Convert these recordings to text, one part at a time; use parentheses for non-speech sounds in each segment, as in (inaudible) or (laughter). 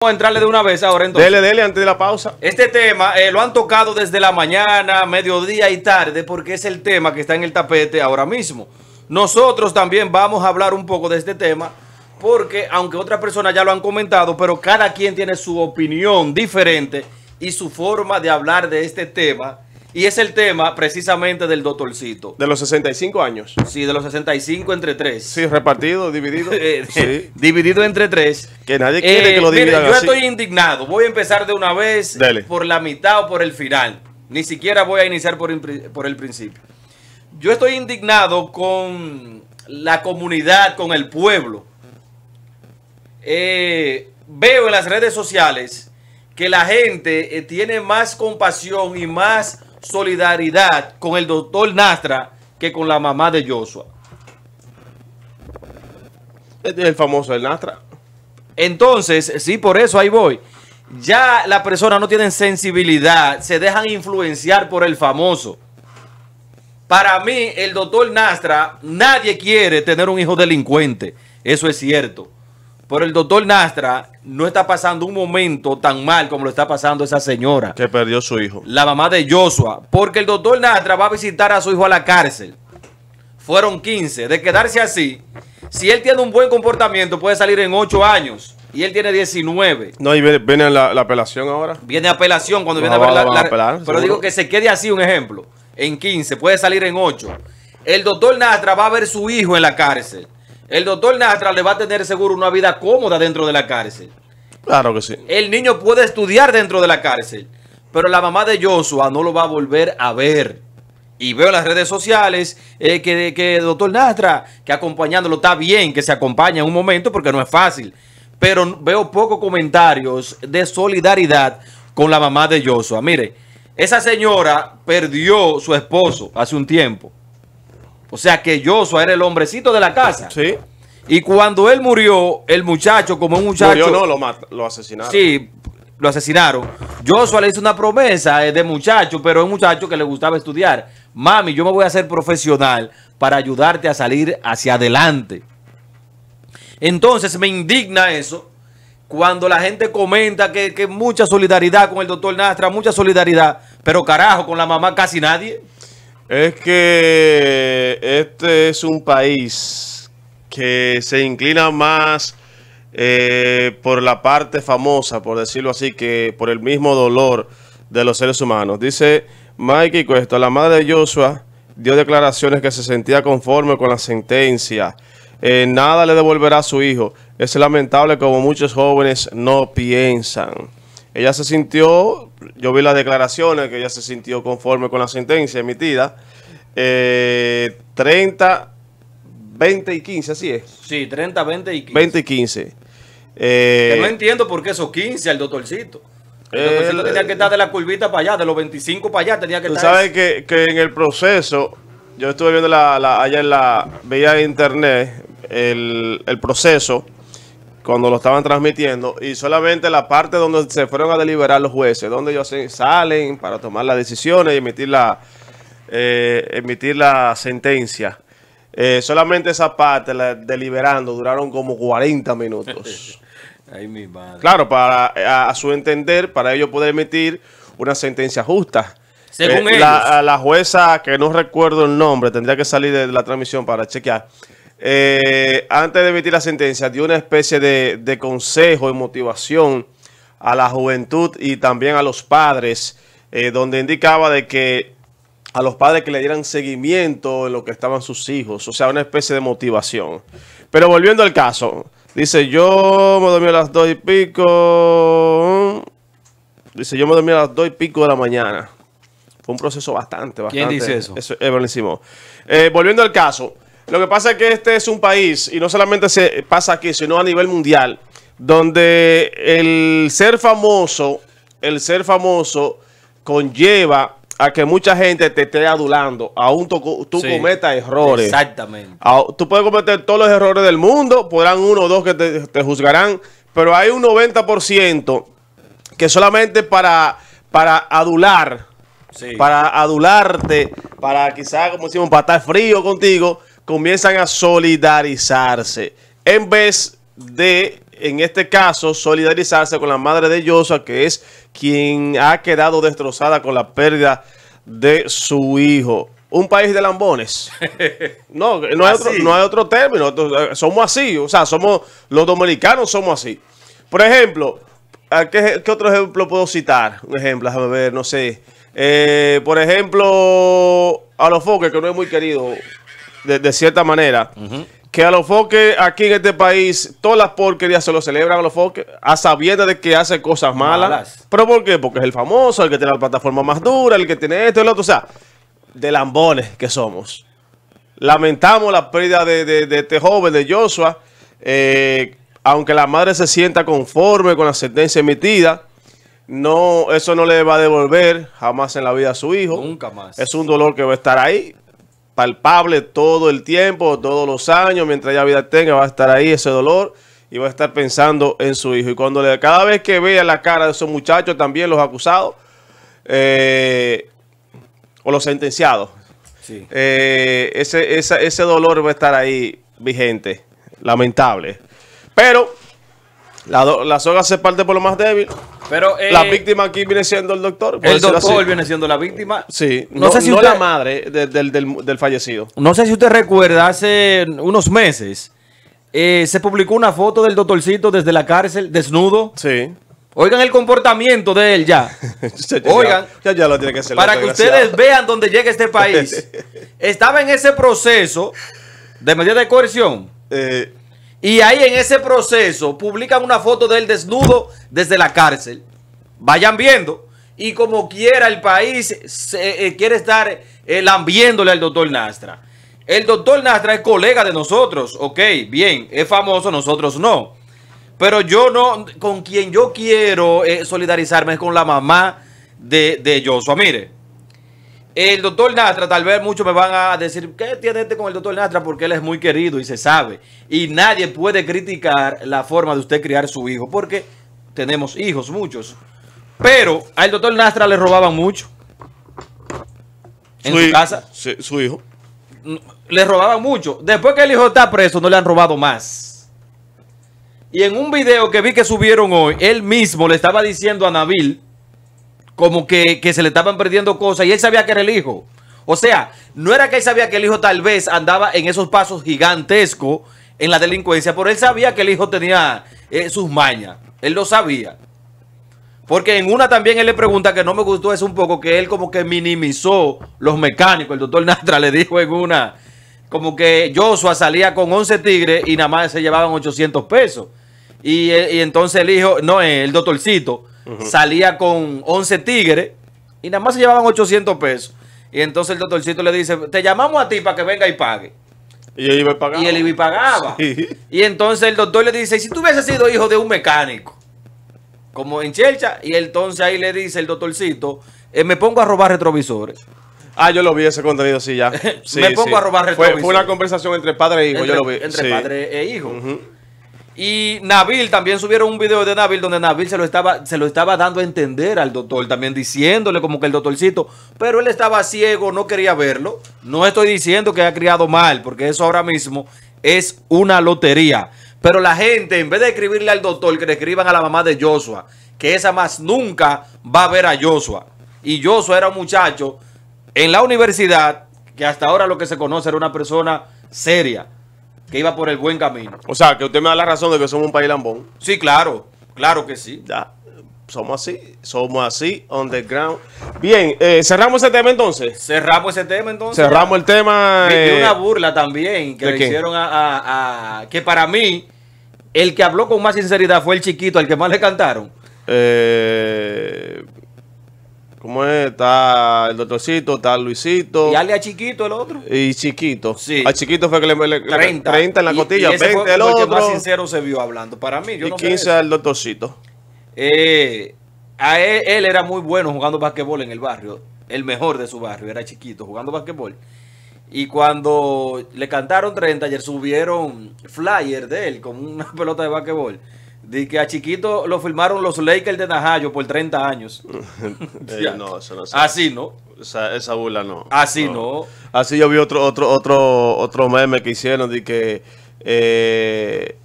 Vamos a entrarle de una vez ahora entonces. Dele, dele, antes de la pausa. Este tema eh, lo han tocado desde la mañana, mediodía y tarde, porque es el tema que está en el tapete ahora mismo. Nosotros también vamos a hablar un poco de este tema, porque aunque otras personas ya lo han comentado, pero cada quien tiene su opinión diferente y su forma de hablar de este tema y es el tema precisamente del doctorcito. De los 65 años. Sí, de los 65 entre 3. Sí, repartido, dividido. (laughs) Eh, sí. Dividido entre 3. Que nadie quiere eh, que lo dividan yo estoy indignado. Voy a empezar de una vez por la mitad o por el final. Ni siquiera voy a iniciar por, el principio. Yo estoy indignado con la comunidad, con el pueblo. Eh, veo en las redes sociales que la gente tiene más compasión y más solidaridad con el doctor Nastra que con la mamá de Joshua. Este el famoso, el Nastra. Entonces, sí, por eso ahí voy. Ya las personas no tienen sensibilidad, se dejan influenciar por el famoso. Para mí, el doctor Nastra, nadie quiere tener un hijo delincuente. Eso es cierto. Pero el doctor Nastra no está pasando un momento tan mal como lo está pasando esa señora. Que perdió su hijo. La mamá de Joshua. Porque el doctor Nastra va a visitar a su hijo a la cárcel. Fueron 15. De quedarse así, si él tiene un buen comportamiento, puede salir en 8 años. Y él tiene 19. No, y viene, la, apelación ahora. Viene apelación cuando viene a, ver la, Pero digo que se quede así un ejemplo. En 15, puede salir en 8. El doctor Nastra va a ver su hijo en la cárcel. El doctor Nastra le va a tener seguro una vida cómoda dentro de la cárcel. Claro que sí. El niño puede estudiar dentro de la cárcel, pero la mamá de Joshua no lo va a volver a ver. Y veo las redes sociales eh, que, que el doctor Nastra, que acompañándolo está bien, que se acompaña en un momento porque no es fácil. Pero veo pocos comentarios de solidaridad con la mamá de Joshua. Mire, esa señora perdió su esposo hace un tiempo. O sea que Joshua era el hombrecito de la casa. Sí. Y cuando él murió, el muchacho, como un muchacho... Murió no, lo, lo asesinaron. Sí, lo asesinaron. Joshua le hizo una promesa eh, de muchacho, pero es un muchacho que le gustaba estudiar. Mami, yo me voy a hacer profesional para ayudarte a salir hacia adelante. Entonces me indigna eso cuando la gente comenta que, que mucha solidaridad con el doctor Nastra, mucha solidaridad, pero carajo, con la mamá casi nadie. Es que este es un país que se inclina más eh, por la parte famosa, por decirlo así, que por el mismo dolor de los seres humanos. Dice Mikey Cuesta, la madre de Joshua dio declaraciones que se sentía conforme con la sentencia. Eh, nada le devolverá a su hijo. Es lamentable como muchos jóvenes no piensan. Ella se sintió yo vi las declaraciones que ella se sintió conforme con la sentencia emitida. 30, eh, 20 y 15, así es. Sí, 30, 20 y 15. 20 y 15. Eh, no entiendo por qué esos 15 al doctorcito. El eh, doctorcito tenía que eh, estar de la curvita para allá, de los 25 para allá tenía que estar. sabes que, que, en el proceso, yo estuve viendo la, allá en la, vía internet el, el proceso cuando lo estaban transmitiendo y solamente la parte donde se fueron a deliberar los jueces, donde ellos salen para tomar las decisiones y emitir la, eh, emitir la sentencia. Eh, solamente esa parte, deliberando, duraron como 40 minutos. (laughs) Claro, para a, su entender, para ellos poder emitir una sentencia justa. Eh, la, a la jueza, que no recuerdo el nombre, tendría que salir de la transmisión para chequear. Eh, antes de emitir la sentencia, dio una especie de, consejo y motivación a la juventud y también a los padres, eh, donde indicaba de que a los padres que le dieran seguimiento en lo que estaban sus hijos, o sea, una especie de motivación. Pero volviendo al caso, dice, yo me dormí a las dos y pico, ¿mm? dice, yo me dormí a las dos y pico de la mañana. Fue un proceso bastante, bastante. ¿Quién dice eso? es eh, volviendo al caso, lo que pasa es que este es un país, y no solamente se pasa aquí, sino a nivel mundial, donde el ser famoso, el ser famoso conlleva a que mucha gente te esté adulando. Aún tú, cometas errores. Exactamente. tú puedes cometer todos los errores del mundo, podrán uno o dos que te, juzgarán, pero hay un 90% que solamente para, para adular, para adularte, para quizás, como decimos, para estar frío contigo, comienzan a solidarizarse. En vez de, en este caso, solidarizarse con la madre de Yosa, que es quien ha quedado destrozada con la pérdida de su hijo. Un país de lambones. (laughs) No, no hay, otro, no hay otro término. Somos así. O sea, somos los dominicanos somos así. Por ejemplo, ¿Qué, ¿Qué, otro ejemplo puedo citar? Un ejemplo, a ver, no sé. Eh, por ejemplo, a los foques, que no es muy querido de, cierta manera. Que a los foques aquí en este país, todas las porquerías se lo celebran a los foques, a sabiendas de que hace cosas malas. ¿Pero por qué? Porque es el famoso, el que tiene la plataforma más dura, el que tiene esto y lo otro. O sea, de lambones que somos. Lamentamos la pérdida de, este joven, de Joshua. Eh, aunque la madre se sienta conforme con la sentencia emitida, no, eso no le va a devolver jamás en la vida a su hijo. Nunca más. Es un dolor que va a estar ahí palpable todo el tiempo, todos los años, mientras ya vida tenga, va a estar ahí ese dolor y va a estar pensando en su hijo. Y cuando le, cada vez que vea la cara de esos muchachos, también los acusados eh, o los sentenciados, eh, ese, ese dolor va a estar ahí vigente, lamentable. Pero la, la soga se parte por lo más débil. Pero, eh, la víctima aquí viene siendo el doctor. El doctor viene siendo la víctima. Sí, no, sé si usted, la madre del, fallecido. No sé si usted recuerda, hace unos meses eh, se publicó una foto del doctorcito desde la cárcel, desnudo. Sí. Oigan el comportamiento de él ya. (laughs) Oigan, ya, ya, lo tiene que hacer. Para que ustedes vean dónde llega este (laughs) país. Estaba en ese proceso de medida de coerción. Eh, y ahí en ese proceso publican una foto de él desnudo desde la cárcel. Vayan viendo. Y como quiera el país eh, quiere estar eh, lambiéndole al doctor Nastra. El doctor Nastra es colega de nosotros, ok, bien, es famoso, nosotros no. Pero yo no, con quien yo quiero eh, solidarizarme es con la mamá de, de Joshua. Mire, el doctor Nastra, tal vez muchos me van a decir, ¿qué tiene este con el doctor Nastra? Porque él es muy querido y se sabe. Y nadie puede criticar la forma de usted criar su hijo, porque tenemos hijos, muchos. Pero al doctor Nastra le robaban mucho. En su, casa. Su, su hijo. Le robaban mucho. Después que el hijo está preso, no le han robado más. Y en un video que vi que subieron hoy, él mismo le estaba diciendo a Nabil como que, se le estaban perdiendo cosas y él sabía que era el hijo. O sea, no era que él sabía que el hijo tal vez andaba en esos pasos gigantescos en la delincuencia, pero él sabía que el hijo tenía eh, sus mañas. Él lo sabía. Porque en una también él le pregunta que no me gustó eso un poco, que él como que minimizó los mecánicos. El doctor Nastra le dijo en una, como que Joshua salía con 11 tigres y nada más se llevaban 800 pesos. Y, eh, y entonces el hijo, no, el doctorcito, salía con 11 tigres y nada más se llevaban 800 pesos. Y entonces el doctorcito le dice, te llamamos a ti para que venga y pague. Y él iba pagaba. Y iba Y entonces el doctor le dice, si tú hubieses sido hijo de un mecánico, como en Chelcha, y entonces ahí le dice el doctorcito, eh, me pongo a robar retrovisores. Ah, yo lo vi ese contenido, sí, ya. (laughs) me pongo a robar retrovisores. Fue, una conversación entre padre e hijo, entre, padre e hijo. Y Nabil también subieron un video de Nabil donde Nabil se lo estaba, se lo estaba dando a entender al doctor, también diciéndole como que el doctorcito, pero él estaba ciego, no quería verlo. No estoy diciendo que ha criado mal, porque eso ahora mismo es una lotería. Pero la gente, en vez de escribirle al doctor, que le escriban a la mamá de Joshua, que esa más nunca va a ver a Joshua. Y Joshua era un muchacho en la universidad, que hasta ahora lo que se conoce era una persona seria que iba por el buen camino. O sea, que usted me da la razón de que somos un país lambón. Sí, claro, claro que sí. somos así, somos así, On the ground. Bien, eh, cerramos ese tema entonces. Cerramos ese tema entonces. Cerramos el tema. Eh, una burla también que hicieron a, Que para mí, el que habló con más sinceridad fue el chiquito, al que más le cantaron. Eh, ¿Cómo es? Está el doctorcito, está Luisito. Y dale a Chiquito el otro. Y Chiquito. Sí. A Chiquito fue que le, le 30. en la cotilla, y ese el otro. más sincero se vio hablando. Para mí, y 15 al doctorcito. Eh, a él, era muy bueno jugando basquetbol en el barrio. El mejor de su barrio, era Chiquito jugando basquetbol. Y cuando le cantaron 30, ayer subieron flyer de él con una (laughs) pelota de basquetbol. De que a Chiquito lo firmaron los Lakers de Najayo por 30 años. (laughs) no, eso no Así no. Esa, esa, burla no. Así no. Así yo vi otro, otro, otro, otro meme que hicieron de que eh,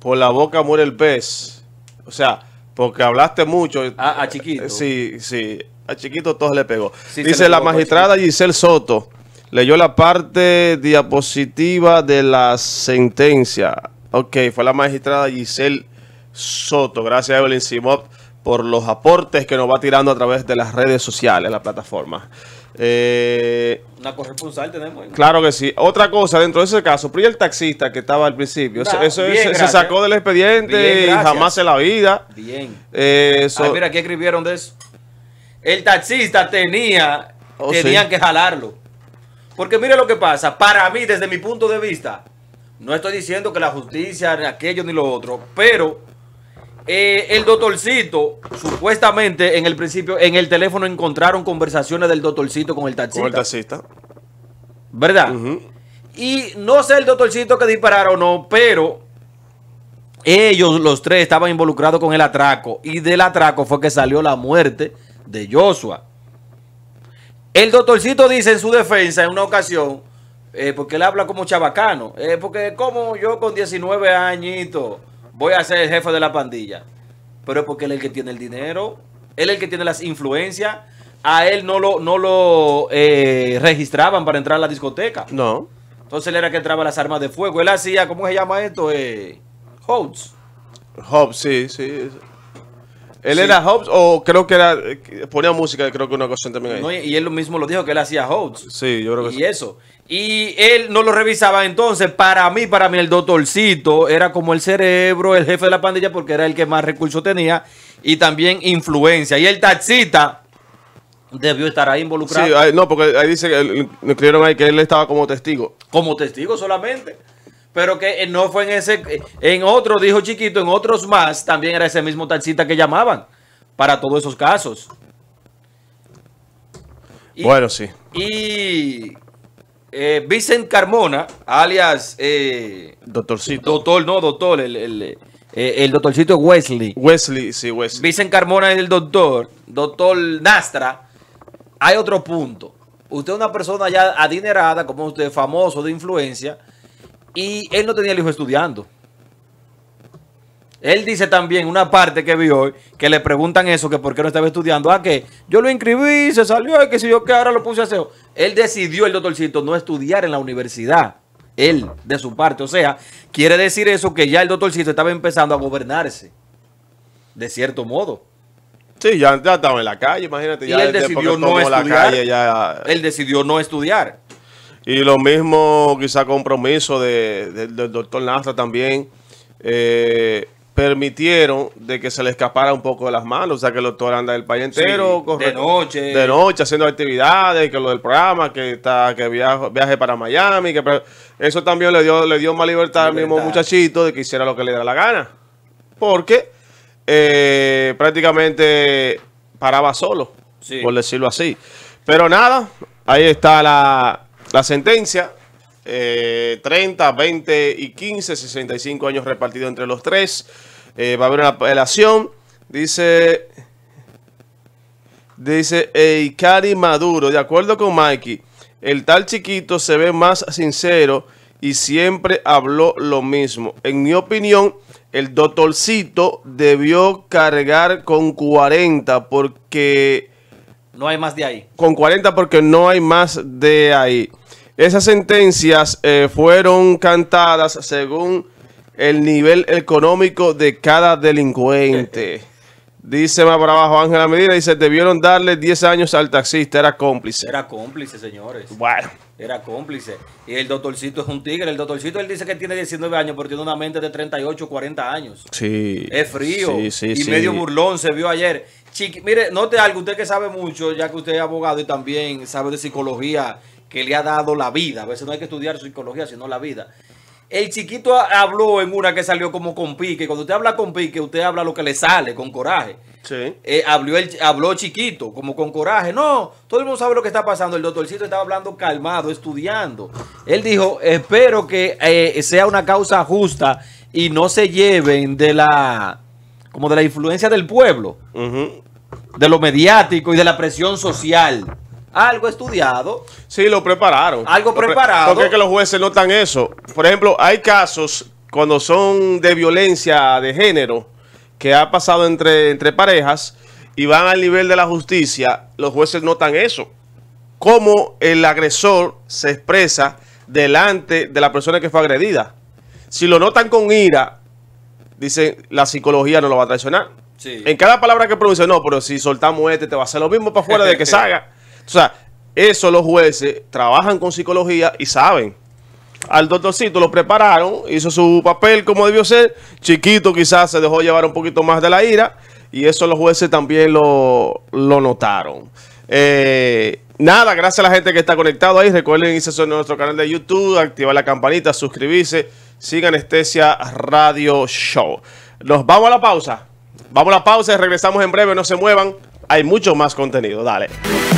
por la boca muere el pez. O sea, porque hablaste mucho. A, Chiquito. Sí, sí. A Chiquito todo le pegó. Dice la magistrada Giselle Soto. Leyó la parte diapositiva de la sentencia. Ok, fue la magistrada Giselle Soto. Gracias, Evelyn Simop por los aportes que nos va tirando a través de las redes sociales, la plataforma. Eh, Una corresponsal tenemos. Claro que sí. Otra cosa, dentro de ese caso, Pri el taxista que estaba al principio, eso, se, sacó del expediente y jamás en la vida. Bien. Eh, mira, qué escribieron de eso. El taxista tenía, oh, tenían que jalarlo. Porque mire lo que pasa, para mí, desde mi punto de vista, no estoy diciendo que la justicia, ni aquello, ni lo otro, pero eh, el doctorcito, supuestamente en el principio, en el teléfono encontraron conversaciones del doctorcito con el taxista. Con el taxista. ¿Verdad? Y no sé el doctorcito que dispararon o no, pero ellos los tres estaban involucrados con el atraco. Y del atraco fue que salió la muerte de Joshua. El doctorcito dice en su defensa en una ocasión, eh, porque él habla como chabacano, eh, porque como yo con 19 añitos voy a ser el jefe de la pandilla. Pero es porque él es el que tiene el dinero, él es el que tiene las influencias. A él no lo, no lo eh, registraban para entrar a la discoteca. No. Entonces él era el que entraba las armas de fuego. Él hacía, ¿cómo se llama esto? Eh, Hobbs. sí, sí, sí. ¿Él era Hobbs o creo que era. Eh, ponía música, creo que una cosa también ahí. No, y él mismo lo dijo que él hacía Hobbs. Sí, yo creo que y sí. Y eso. Y él no lo revisaba entonces. Para mí, para mí, el doctorcito era como el cerebro, el jefe de la pandilla, porque era el que más recursos tenía y también influencia. Y el taxista debió estar ahí involucrado. Sí, no, porque ahí dice que ahí que él estaba como testigo. Como testigo solamente pero que eh, no fue en ese, eh, en otro, dijo Chiquito, en otros más, también era ese mismo taxista que llamaban para todos esos casos. bueno, sí. Y eh, Carmona, alias... Eh, doctorcito. Doctor, no, doctor, el, el, eh, doctorcito Wesley. Wesley, sí, Wesley. Vicen Carmona es el doctor, doctor Nastra. Hay otro punto. Usted es una persona ya adinerada, como usted, famoso, de influencia y él no tenía el hijo estudiando. Él dice también una parte que vi hoy, que le preguntan eso, que por qué no estaba estudiando. ¿A ah, que yo lo inscribí, se salió, y que si yo que ahora lo puse a hacer. Él decidió, el doctorcito, no estudiar en la universidad. Él, de su parte. O sea, quiere decir eso que ya el doctorcito estaba empezando a gobernarse. De cierto modo. Sí, ya, estaba en la calle, imagínate. Ya él decidió no estudiar. Él decidió no estudiar. Y lo mismo quizá compromiso de, del doctor Nastra también eh, permitieron de que se le escapara un poco de las manos. O sea, que el doctor anda del país entero. de noche. De noche, haciendo actividades, que lo del programa, que está que viaje, viaje para Miami. que Eso también le dio, le dio más libertad, al mismo muchachito de que hiciera lo que le da la gana. Porque eh, prácticamente paraba solo, por decirlo así. Pero nada, ahí está la la sentencia, 30, eh, 20 y 15, 65 años repartidos entre los tres. Eh, va a haber una apelación. Dice, dice Eikari Maduro, de acuerdo con Mikey, el tal chiquito se ve más sincero y siempre habló lo mismo. En mi opinión, el doctorcito debió cargar con 40 porque... No hay más de ahí. Con 40 porque no hay más de ahí. Esas sentencias eh, fueron cantadas según el nivel económico de cada delincuente. (laughs) Dice más para abajo Ángela Medina, dice, debieron darle 10 años al taxista, era cómplice. Era cómplice, señores. Bueno. Era cómplice. Y el doctorcito es un tigre. El doctorcito, él dice que tiene 19 años, pero tiene una mente de 38, 40 años. Sí. Es frío. Sí, sí, y medio burlón se vio ayer. Chiqui, mire, note algo, usted que sabe mucho, ya que usted es abogado y también sabe de psicología que le ha dado la vida. A veces no hay que estudiar psicología, sino la vida. El chiquito habló en una que salió como con pique. Cuando usted habla con pique, usted habla lo que le sale, con coraje. Sí. Eh, habló, habló chiquito, como con coraje. No, todo el mundo sabe lo que está pasando. El doctorcito estaba hablando calmado, estudiando. Él dijo, espero que eh, sea una causa justa y no se lleven de la, como de la influencia del pueblo, de lo mediático y de la presión social algo estudiado. Sí, lo prepararon. Algo preparado. Porque que los jueces notan eso. Por ejemplo, hay casos cuando son de violencia de género que ha pasado entre, entre parejas y van al nivel de la justicia, los jueces notan eso. Cómo el agresor se expresa delante de la persona que fue agredida. Si lo notan con ira, dicen, la psicología no lo va a traicionar. En cada palabra que pronuncia, no, pero si soltamos este, te va a hacer lo mismo para afuera de que (laughs) salga. O sea, eso los jueces trabajan con psicología y saben. Al doctorcito lo prepararon, hizo su papel como debió ser. Chiquito quizás se dejó llevar un poquito más de la ira. Y eso los jueces también lo, notaron. Eh, nada, gracias a la gente que está conectado ahí. Recuerden irse a nuestro canal de YouTube, activar la campanita, suscribirse. sigan Anestesia Radio Show. Nos vamos a la pausa. Vamos a la pausa y regresamos en breve. No se muevan. Hay mucho más contenido. Dale.